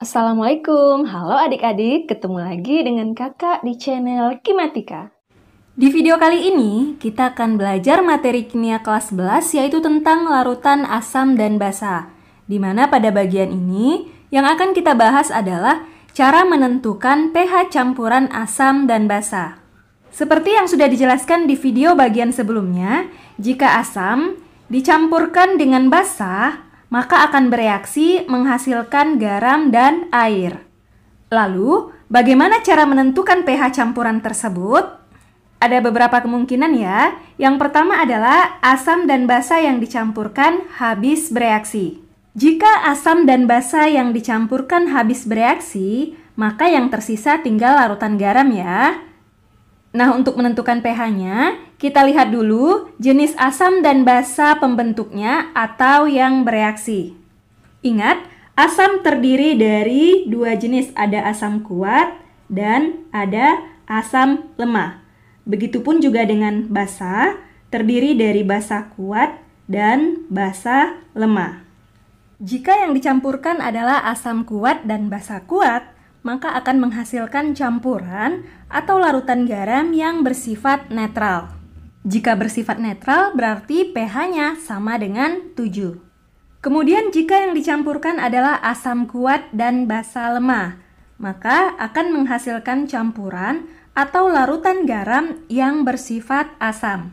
Assalamualaikum, halo adik-adik, ketemu lagi dengan kakak di channel Kimatika. Di video kali ini, kita akan belajar materi kimia kelas 11 yaitu tentang larutan asam dan basa. Di mana pada bagian ini, yang akan kita bahas adalah cara menentukan pH campuran asam dan basa. Seperti yang sudah dijelaskan di video bagian sebelumnya, jika asam dicampurkan dengan basa, maka akan bereaksi menghasilkan garam dan air. Lalu, bagaimana cara menentukan pH campuran tersebut? Ada beberapa kemungkinan ya. Yang pertama adalah asam dan basa yang dicampurkan habis bereaksi. Jika asam dan basa yang dicampurkan habis bereaksi, maka yang tersisa tinggal larutan garam ya. Nah, untuk menentukan pH-nya, kita lihat dulu jenis asam dan basa pembentuknya atau yang bereaksi. Ingat, asam terdiri dari dua jenis, ada asam kuat dan ada asam lemah. Begitupun juga dengan basa, terdiri dari basa kuat dan basa lemah. Jika yang dicampurkan adalah asam kuat dan basa kuat, maka akan menghasilkan campuran atau larutan garam yang bersifat netral. Jika bersifat netral, berarti pH-nya sama dengan 7. Kemudian jika yang dicampurkan adalah asam kuat dan basa lemah, maka akan menghasilkan campuran atau larutan garam yang bersifat asam.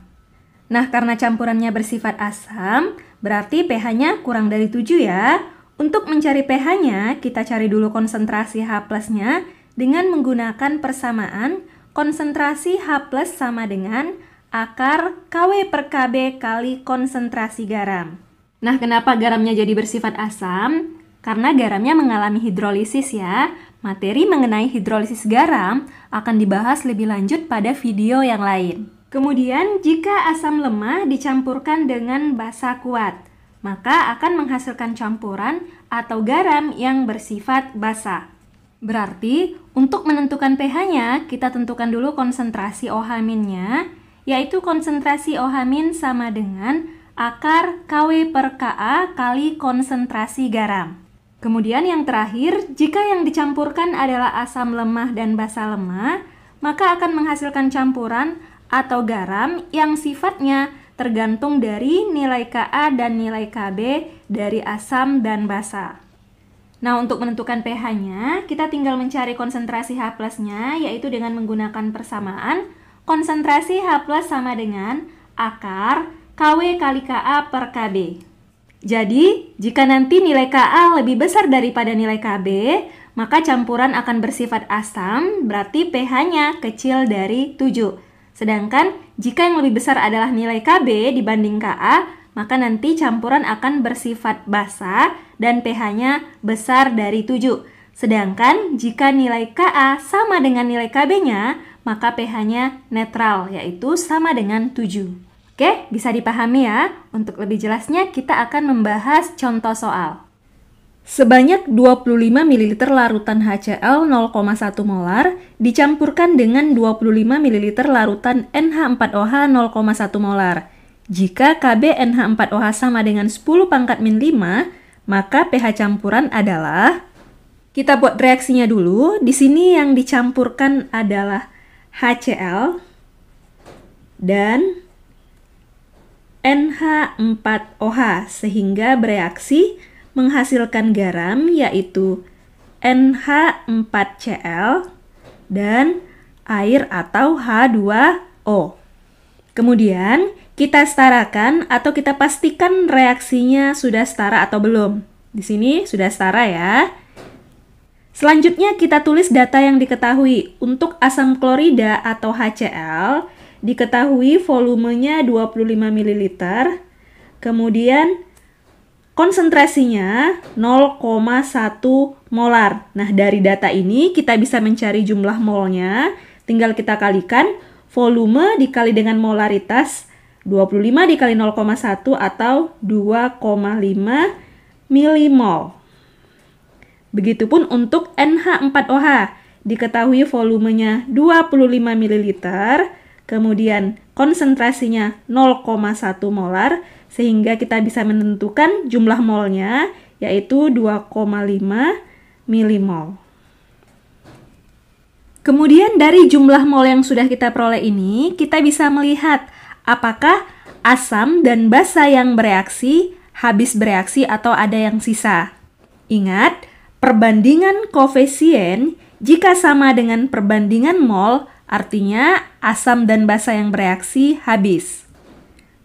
Nah, karena campurannya bersifat asam, berarti pH-nya kurang dari 7 ya. Untuk mencari pH-nya, kita cari dulu konsentrasi H nya dengan menggunakan persamaan konsentrasi H sama dengan akar KW per KB kali konsentrasi garam. Nah, kenapa garamnya jadi bersifat asam? Karena garamnya mengalami hidrolisis ya. Materi mengenai hidrolisis garam akan dibahas lebih lanjut pada video yang lain. Kemudian, jika asam lemah dicampurkan dengan basa kuat, maka akan menghasilkan campuran atau garam yang bersifat basa. Berarti, untuk menentukan pH-nya, kita tentukan dulu konsentrasi OH-nya yaitu konsentrasi ohamin sama dengan akar KW per KA kali konsentrasi garam. Kemudian yang terakhir, jika yang dicampurkan adalah asam lemah dan basa lemah, maka akan menghasilkan campuran atau garam yang sifatnya tergantung dari nilai Ka dan nilai Kb dari asam dan basa. Nah, untuk menentukan pH-nya, kita tinggal mencari konsentrasi H+-nya, yaitu dengan menggunakan persamaan Konsentrasi H plus sama dengan akar KW kali KA per KB. Jadi, jika nanti nilai KA lebih besar daripada nilai KB, maka campuran akan bersifat asam, berarti pH-nya kecil dari 7. Sedangkan, jika yang lebih besar adalah nilai KB dibanding KA, maka nanti campuran akan bersifat basa dan pH-nya besar dari 7. Sedangkan, jika nilai KA sama dengan nilai KB-nya, maka pH-nya netral, yaitu sama dengan 7. Oke, bisa dipahami ya? Untuk lebih jelasnya, kita akan membahas contoh soal. Sebanyak 25 ml larutan HCl 0,1 molar dicampurkan dengan 25 ml larutan NH4OH 0,1 molar. Jika KB NH4OH sama dengan 10 pangkat min 5, maka pH campuran adalah kita buat reaksinya dulu. Di sini yang dicampurkan adalah HCl dan NH4OH sehingga bereaksi menghasilkan garam yaitu NH4Cl dan air atau H2O. Kemudian kita setarakan atau kita pastikan reaksinya sudah setara atau belum. Di sini sudah setara ya. Selanjutnya kita tulis data yang diketahui. Untuk asam klorida atau HCl diketahui volumenya 25 ml. Kemudian konsentrasinya 0,1 molar. Nah, dari data ini kita bisa mencari jumlah molnya. Tinggal kita kalikan volume dikali dengan molaritas 25 dikali 0,1 atau 2,5 milimol. Begitupun untuk NH4OH, diketahui volumenya 25 ml, kemudian konsentrasinya 0,1 molar, sehingga kita bisa menentukan jumlah molnya, yaitu 2,5 milimol. Kemudian dari jumlah mol yang sudah kita peroleh ini, kita bisa melihat apakah asam dan basa yang bereaksi habis bereaksi atau ada yang sisa. Ingat, Perbandingan koefisien jika sama dengan perbandingan mol, artinya asam dan basa yang bereaksi habis.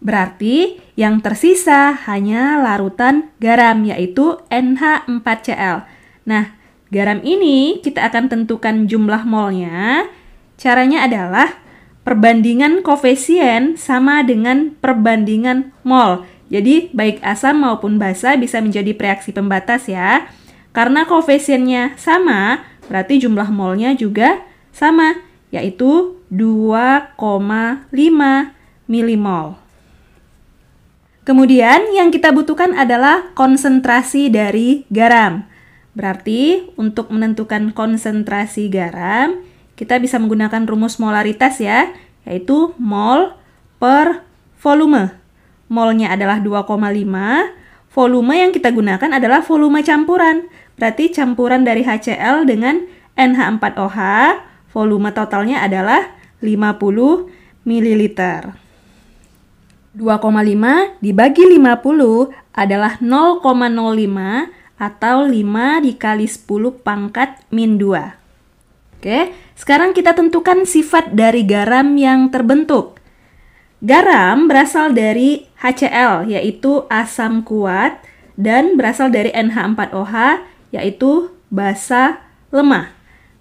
Berarti yang tersisa hanya larutan garam yaitu NH4Cl. Nah, garam ini kita akan tentukan jumlah molnya. Caranya adalah perbandingan koefisien sama dengan perbandingan mol. Jadi baik asam maupun basa bisa menjadi reaksi pembatas ya. Karena koefisiennya sama, berarti jumlah molnya juga sama, yaitu 2,5 milimol. Kemudian yang kita butuhkan adalah konsentrasi dari garam. Berarti untuk menentukan konsentrasi garam, kita bisa menggunakan rumus molaritas ya, yaitu mol per volume. Molnya adalah 2,5, volume yang kita gunakan adalah volume campuran. Berarti campuran dari HCl dengan NH4OH volume totalnya adalah 50 ml. 2,5 dibagi 50 adalah 0,05 atau 5 dikali 10 pangkat min 2. Oke, sekarang kita tentukan sifat dari garam yang terbentuk. Garam berasal dari HCl, yaitu asam kuat, dan berasal dari NH4OH, yaitu basa lemah.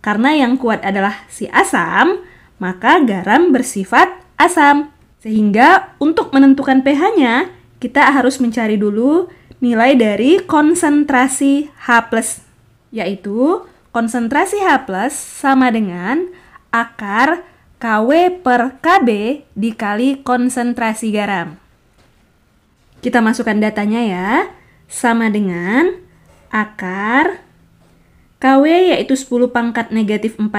Karena yang kuat adalah si asam, maka garam bersifat asam. Sehingga untuk menentukan pH-nya, kita harus mencari dulu nilai dari konsentrasi H+, yaitu konsentrasi H+, sama dengan akar KW per KB dikali konsentrasi garam. Kita masukkan datanya ya, sama dengan akar KW yaitu 10 pangkat negatif 14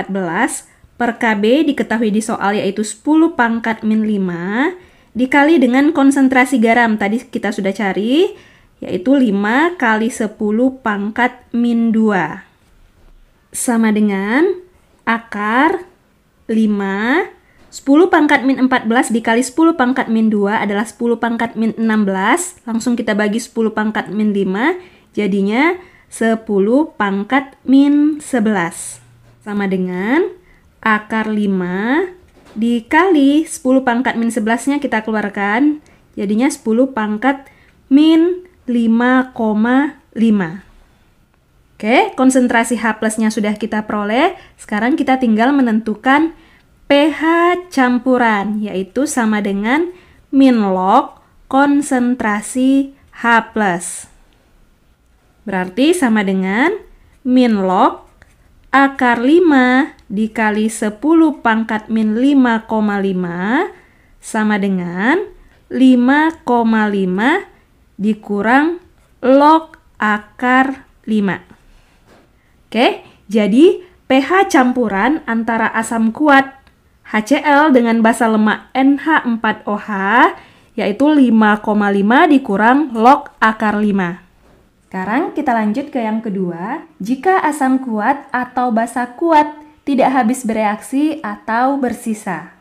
per KB diketahui di soal yaitu 10 pangkat min 5 dikali dengan konsentrasi garam tadi kita sudah cari yaitu 5 kali 10 pangkat min 2 sama dengan akar 5 10 pangkat min 14 dikali 10 pangkat min 2 adalah 10 pangkat min 16 langsung kita bagi 10 pangkat min 5 Jadinya 10 pangkat min 11 sama dengan akar 5 dikali 10 pangkat min 11-nya kita keluarkan. Jadinya 10 pangkat min 5,5. Oke, konsentrasi H plusnya sudah kita peroleh. Sekarang kita tinggal menentukan pH campuran, yaitu sama dengan min log konsentrasi H plus. Berarti sama dengan min log akar 5 dikali 10 pangkat min 5,5 sama dengan 5,5 dikurang log akar 5. Oke, jadi pH campuran antara asam kuat HCl dengan basa lemak NH4OH yaitu 5,5 dikurang log akar 5. Sekarang kita lanjut ke yang kedua. Jika asam kuat atau basa kuat tidak habis bereaksi atau bersisa.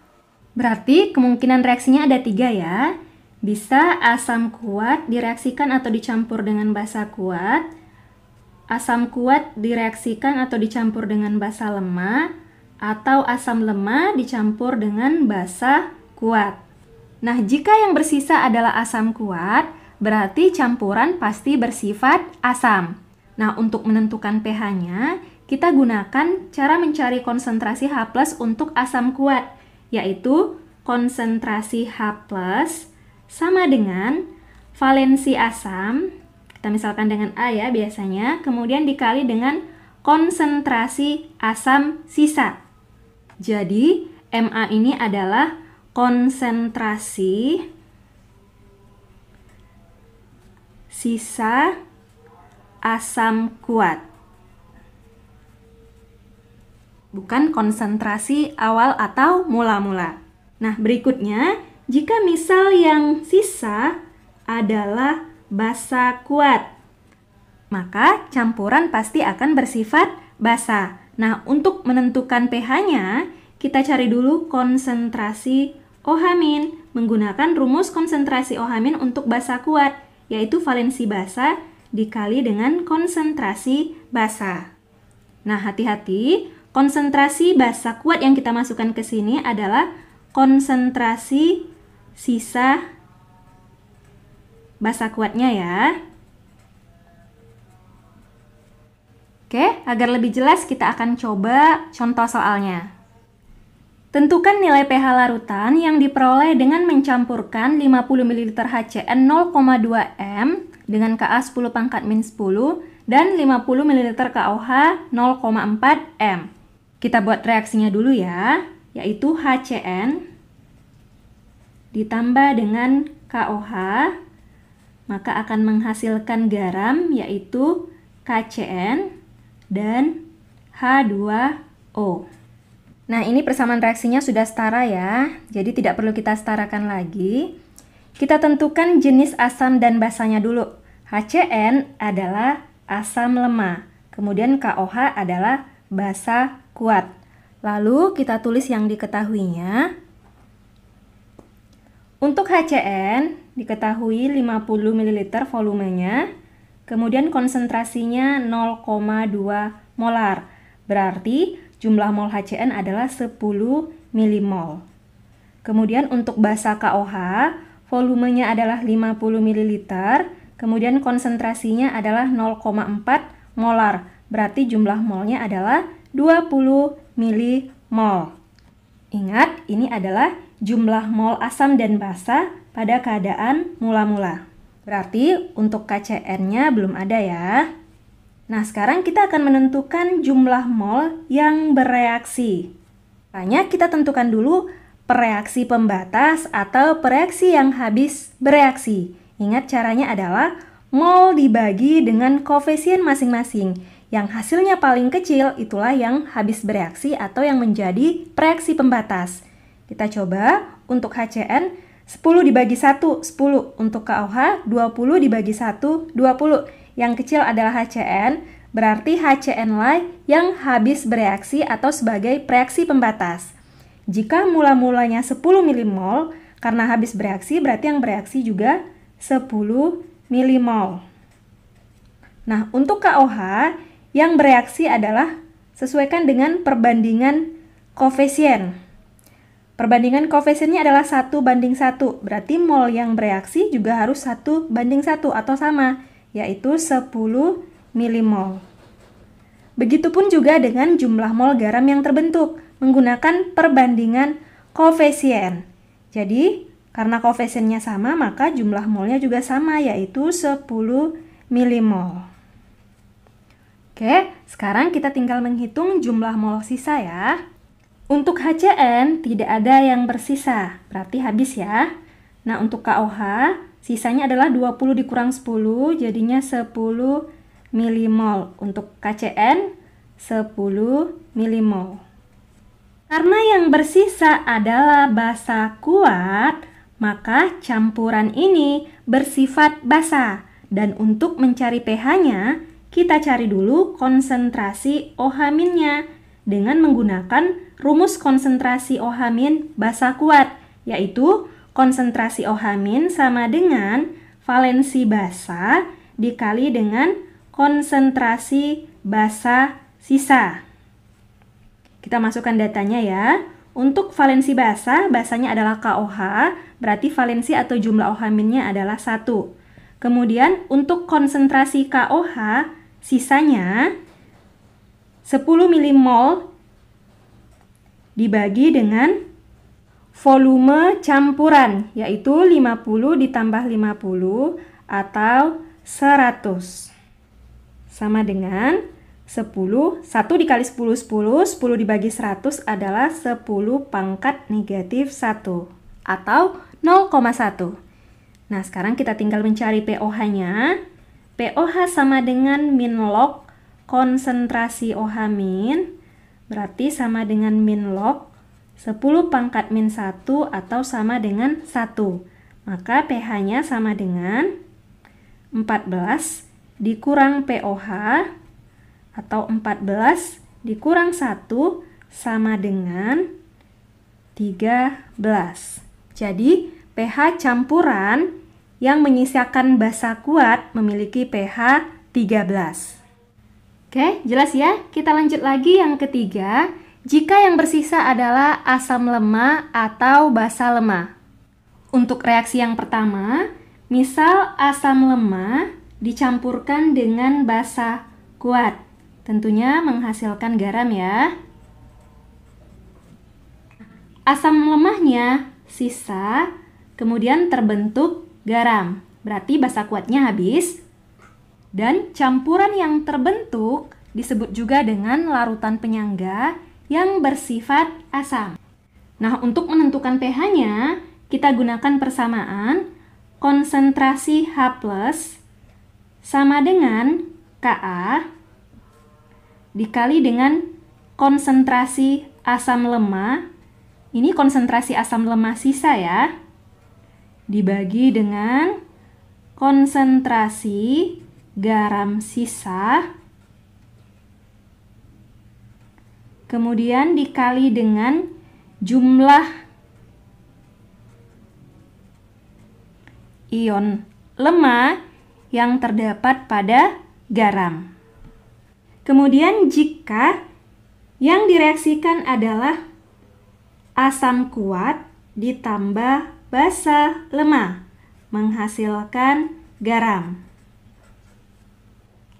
Berarti kemungkinan reaksinya ada tiga ya. Bisa asam kuat direaksikan atau dicampur dengan basa kuat, asam kuat direaksikan atau dicampur dengan basa lemah, atau asam lemah dicampur dengan basa kuat. Nah, jika yang bersisa adalah asam kuat, berarti campuran pasti bersifat asam. Nah, untuk menentukan pH-nya, kita gunakan cara mencari konsentrasi H+ untuk asam kuat, yaitu konsentrasi H+ sama dengan valensi asam, kita misalkan dengan A ya biasanya, kemudian dikali dengan konsentrasi asam sisa. Jadi, MA ini adalah konsentrasi sisa asam kuat. Bukan konsentrasi awal atau mula-mula. Nah, berikutnya, jika misal yang sisa adalah basa kuat, maka campuran pasti akan bersifat basa. Nah, untuk menentukan pH-nya, kita cari dulu konsentrasi ohamin menggunakan rumus konsentrasi ohamin untuk basa kuat yaitu valensi basa dikali dengan konsentrasi basa. Nah, hati-hati, konsentrasi basa kuat yang kita masukkan ke sini adalah konsentrasi sisa basa kuatnya ya. Oke, agar lebih jelas kita akan coba contoh soalnya. Tentukan nilai pH larutan yang diperoleh dengan mencampurkan 50 ml HCN 0,2 m dengan Ka 10 pangkat min 10 dan 50 ml KOH 0,4 m. Kita buat reaksinya dulu ya, yaitu HCN ditambah dengan KOH maka akan menghasilkan garam yaitu KCN dan H2O. Nah, ini persamaan reaksinya sudah setara ya, jadi tidak perlu kita setarakan lagi. Kita tentukan jenis asam dan basanya dulu. HCN adalah asam lemah, kemudian KOH adalah basa kuat. Lalu kita tulis yang diketahuinya. Untuk HCN diketahui 50 ml volumenya, kemudian konsentrasinya 0,2 molar. Berarti Jumlah mol HCN adalah 10 milimol. Kemudian untuk basa KOH, volumenya adalah 50 ml, kemudian konsentrasinya adalah 0,4 molar, berarti jumlah molnya adalah 20 milimol. Ingat, ini adalah jumlah mol asam dan basa pada keadaan mula-mula. Berarti untuk KCN-nya belum ada ya. Nah, sekarang kita akan menentukan jumlah mol yang bereaksi. Hanya kita tentukan dulu pereaksi pembatas atau pereaksi yang habis bereaksi. Ingat caranya adalah mol dibagi dengan koefisien masing-masing. Yang hasilnya paling kecil itulah yang habis bereaksi atau yang menjadi pereaksi pembatas. Kita coba untuk HCN 10 dibagi 1, 10. Untuk KOH 20 dibagi 1, 20 yang kecil adalah HCN, berarti HCN lah yang habis bereaksi atau sebagai preaksi pembatas. Jika mula-mulanya 10 milimol, karena habis bereaksi berarti yang bereaksi juga 10 milimol. Nah, untuk KOH yang bereaksi adalah sesuaikan dengan perbandingan koefisien. Perbandingan koefisiennya adalah 1 banding 1, berarti mol yang bereaksi juga harus 1 banding 1 atau sama yaitu 10 milimol. Begitupun juga dengan jumlah mol garam yang terbentuk menggunakan perbandingan koefisien. Jadi, karena koefisiennya sama, maka jumlah molnya juga sama yaitu 10 milimol. Oke, sekarang kita tinggal menghitung jumlah mol sisa ya. Untuk HCN tidak ada yang bersisa, berarti habis ya. Nah, untuk KOH Sisanya adalah 20 dikurang 10, jadinya 10 milimol. Untuk KCN 10 milimol. Karena yang bersisa adalah basa kuat, maka campuran ini bersifat basa. Dan untuk mencari pH-nya, kita cari dulu konsentrasi OH-nya dengan menggunakan rumus konsentrasi OH- basa kuat, yaitu konsentrasi ohamin sama dengan valensi basa dikali dengan konsentrasi basa sisa. Kita masukkan datanya ya. Untuk valensi basa, basanya adalah KOH, berarti valensi atau jumlah ohaminnya adalah satu. Kemudian untuk konsentrasi KOH, sisanya 10 milimol dibagi dengan volume campuran yaitu 50 ditambah 50 atau 100 sama dengan 10 1 dikali 10 10 10 dibagi 100 adalah 10 pangkat negatif 1 atau 0,1 Nah sekarang kita tinggal mencari POH-nya POH sama dengan min log konsentrasi OH min berarti sama dengan min log 10 pangkat min 1 atau sama dengan 1. Maka pH-nya sama dengan 14 dikurang POH atau 14 dikurang 1 sama dengan 13. Jadi, pH campuran yang menyisakan basa kuat memiliki pH 13. Oke, jelas ya? Kita lanjut lagi yang ketiga, jika yang bersisa adalah asam lemah atau basa lemah. Untuk reaksi yang pertama, misal asam lemah dicampurkan dengan basa kuat. Tentunya menghasilkan garam ya. Asam lemahnya sisa, kemudian terbentuk garam. Berarti basa kuatnya habis. Dan campuran yang terbentuk disebut juga dengan larutan penyangga yang bersifat asam. Nah, untuk menentukan pH-nya, kita gunakan persamaan konsentrasi H+ sama dengan Ka dikali dengan konsentrasi asam lemah. Ini konsentrasi asam lemah sisa ya. Dibagi dengan konsentrasi garam sisa kemudian dikali dengan jumlah ion lemah yang terdapat pada garam. Kemudian jika yang direaksikan adalah asam kuat ditambah basa lemah menghasilkan garam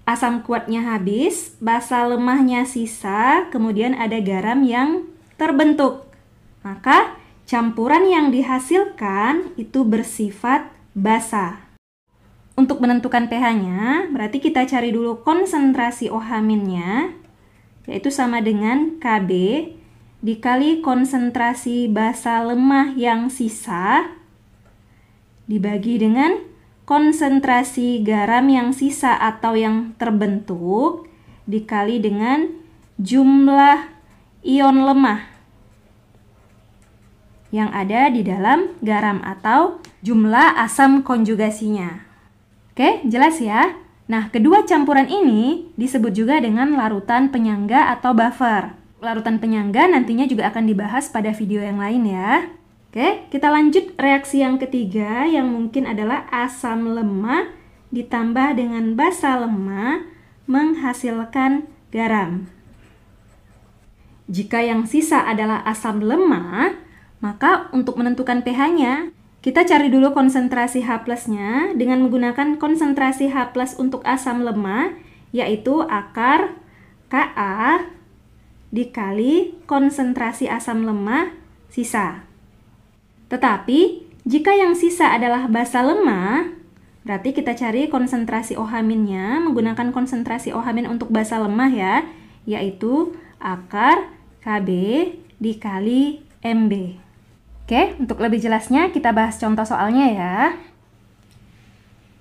asam kuatnya habis, basa lemahnya sisa, kemudian ada garam yang terbentuk. Maka campuran yang dihasilkan itu bersifat basa. Untuk menentukan pH-nya, berarti kita cari dulu konsentrasi OH-nya, yaitu sama dengan KB dikali konsentrasi basa lemah yang sisa dibagi dengan konsentrasi garam yang sisa atau yang terbentuk dikali dengan jumlah ion lemah yang ada di dalam garam atau jumlah asam konjugasinya. Oke, jelas ya? Nah, kedua campuran ini disebut juga dengan larutan penyangga atau buffer. Larutan penyangga nantinya juga akan dibahas pada video yang lain ya. Oke, kita lanjut reaksi yang ketiga yang mungkin adalah asam lemah ditambah dengan basa lemah menghasilkan garam. Jika yang sisa adalah asam lemah, maka untuk menentukan pH-nya, kita cari dulu konsentrasi H plusnya dengan menggunakan konsentrasi H plus untuk asam lemah, yaitu akar Ka dikali konsentrasi asam lemah sisa. Tetapi, jika yang sisa adalah basa lemah, berarti kita cari konsentrasi ohaminnya menggunakan konsentrasi ohamin untuk basa lemah ya, yaitu akar KB dikali MB. Oke, untuk lebih jelasnya kita bahas contoh soalnya ya.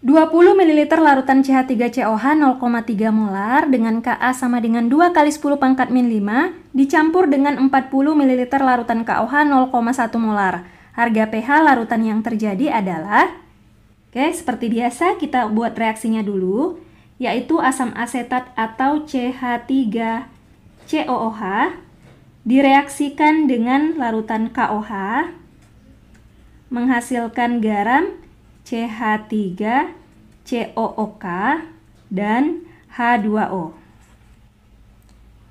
20 ml larutan CH3COH 0,3 molar dengan Ka sama dengan 2 kali 10 pangkat min 5 dicampur dengan 40 ml larutan KOH 0,1 molar harga pH larutan yang terjadi adalah Oke, seperti biasa kita buat reaksinya dulu, yaitu asam asetat atau CH3COOH direaksikan dengan larutan KOH menghasilkan garam CH3COOK dan H2O.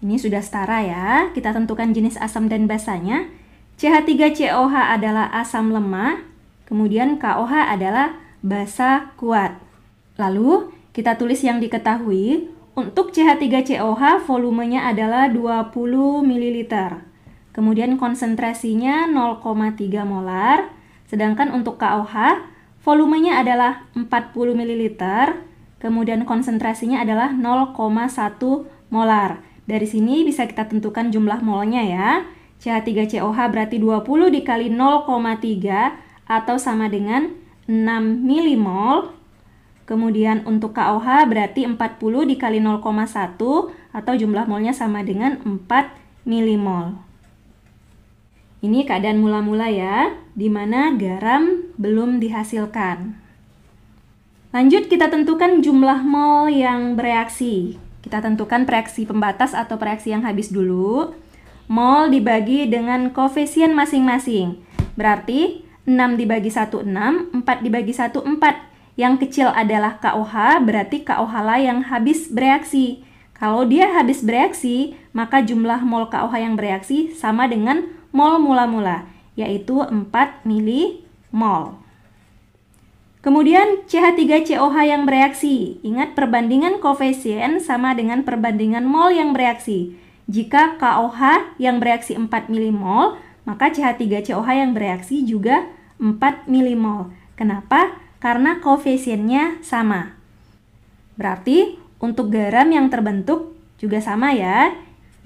Ini sudah setara ya, kita tentukan jenis asam dan basanya. CH3COH adalah asam lemah, kemudian KOH adalah basa kuat. Lalu, kita tulis yang diketahui. Untuk CH3COH volumenya adalah 20 ml. Kemudian konsentrasinya 0,3 molar, sedangkan untuk KOH volumenya adalah 40 ml, kemudian konsentrasinya adalah 0,1 molar. Dari sini bisa kita tentukan jumlah molnya ya c 3 coh berarti 20 dikali 0,3 atau sama dengan 6 milimol. Kemudian untuk KOH berarti 40 dikali 0,1 atau jumlah molnya sama dengan 4 milimol. Ini keadaan mula-mula ya, di mana garam belum dihasilkan. Lanjut kita tentukan jumlah mol yang bereaksi. Kita tentukan reaksi pembatas atau reaksi yang habis dulu mol dibagi dengan koefisien masing-masing. Berarti 6 dibagi 1 6, 4 dibagi 1 4. Yang kecil adalah KOH, berarti KOH lah yang habis bereaksi. Kalau dia habis bereaksi, maka jumlah mol KOH yang bereaksi sama dengan mol mula-mula, yaitu 4 mili mol. Kemudian CH3COH yang bereaksi. Ingat perbandingan koefisien sama dengan perbandingan mol yang bereaksi. Jika KOH yang bereaksi 4 milimol, maka CH3COH yang bereaksi juga 4 milimol. Kenapa? Karena koefisiennya sama. Berarti untuk garam yang terbentuk juga sama ya,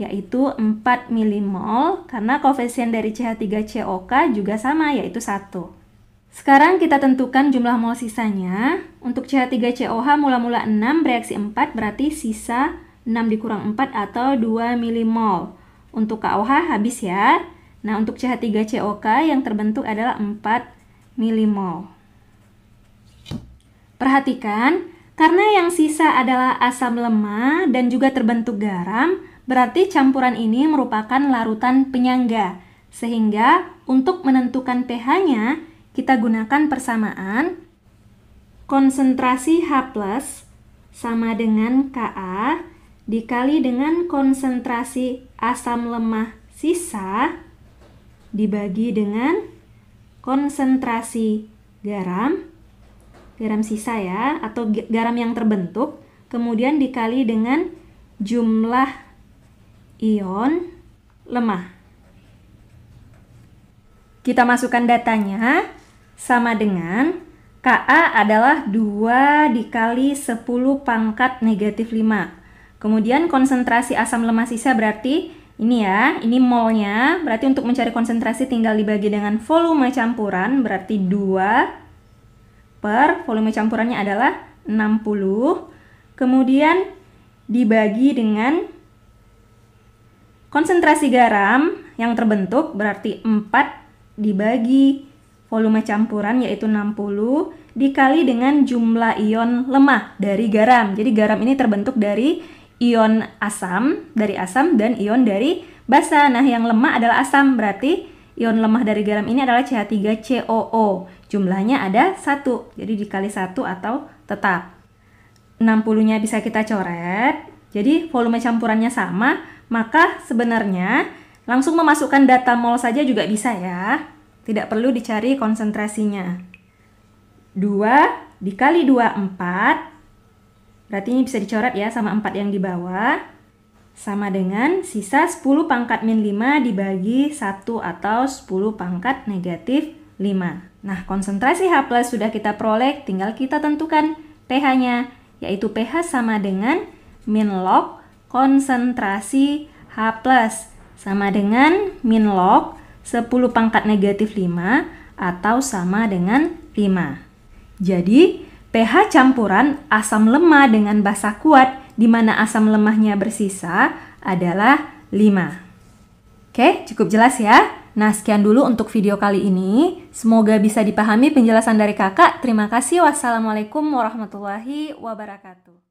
yaitu 4 milimol karena koefisien dari CH3COK juga sama yaitu 1. Sekarang kita tentukan jumlah mol sisanya. Untuk CH3COH mula-mula 6 bereaksi 4 berarti sisa 6 dikurang 4 atau 2 milimol. Untuk KOH habis ya. Nah, untuk CH3COK yang terbentuk adalah 4 milimol. Perhatikan, karena yang sisa adalah asam lemah dan juga terbentuk garam, berarti campuran ini merupakan larutan penyangga. Sehingga untuk menentukan pH-nya, kita gunakan persamaan konsentrasi H+ plus sama dengan Ka dikali dengan konsentrasi asam lemah sisa dibagi dengan konsentrasi garam garam sisa ya atau garam yang terbentuk kemudian dikali dengan jumlah ion lemah. Kita masukkan datanya sama dengan Ka adalah 2 dikali 10 pangkat negatif 5 Kemudian konsentrasi asam lemas sisa berarti ini ya, ini molnya. Berarti untuk mencari konsentrasi tinggal dibagi dengan volume campuran, berarti 2 per volume campurannya adalah 60. Kemudian dibagi dengan konsentrasi garam yang terbentuk berarti 4 dibagi volume campuran yaitu 60 dikali dengan jumlah ion lemah dari garam. Jadi garam ini terbentuk dari ion asam dari asam dan ion dari basa. Nah, yang lemah adalah asam, berarti ion lemah dari garam ini adalah CH3COO. Jumlahnya ada satu. jadi dikali satu atau tetap. 60-nya bisa kita coret, jadi volume campurannya sama, maka sebenarnya langsung memasukkan data mol saja juga bisa ya. Tidak perlu dicari konsentrasinya. 2 dikali 2, 4. Berarti ini bisa dicoret ya sama 4 yang di bawah. Sama dengan sisa 10 pangkat min 5 dibagi 1 atau 10 pangkat negatif 5. Nah, konsentrasi H plus sudah kita peroleh, tinggal kita tentukan pH-nya, yaitu pH sama dengan min log konsentrasi H plus sama dengan min log 10 pangkat negatif 5 atau sama dengan 5. Jadi, pH campuran asam lemah dengan basa kuat di mana asam lemahnya bersisa adalah 5. Oke, cukup jelas ya? Nah, sekian dulu untuk video kali ini. Semoga bisa dipahami penjelasan dari kakak. Terima kasih. Wassalamualaikum warahmatullahi wabarakatuh.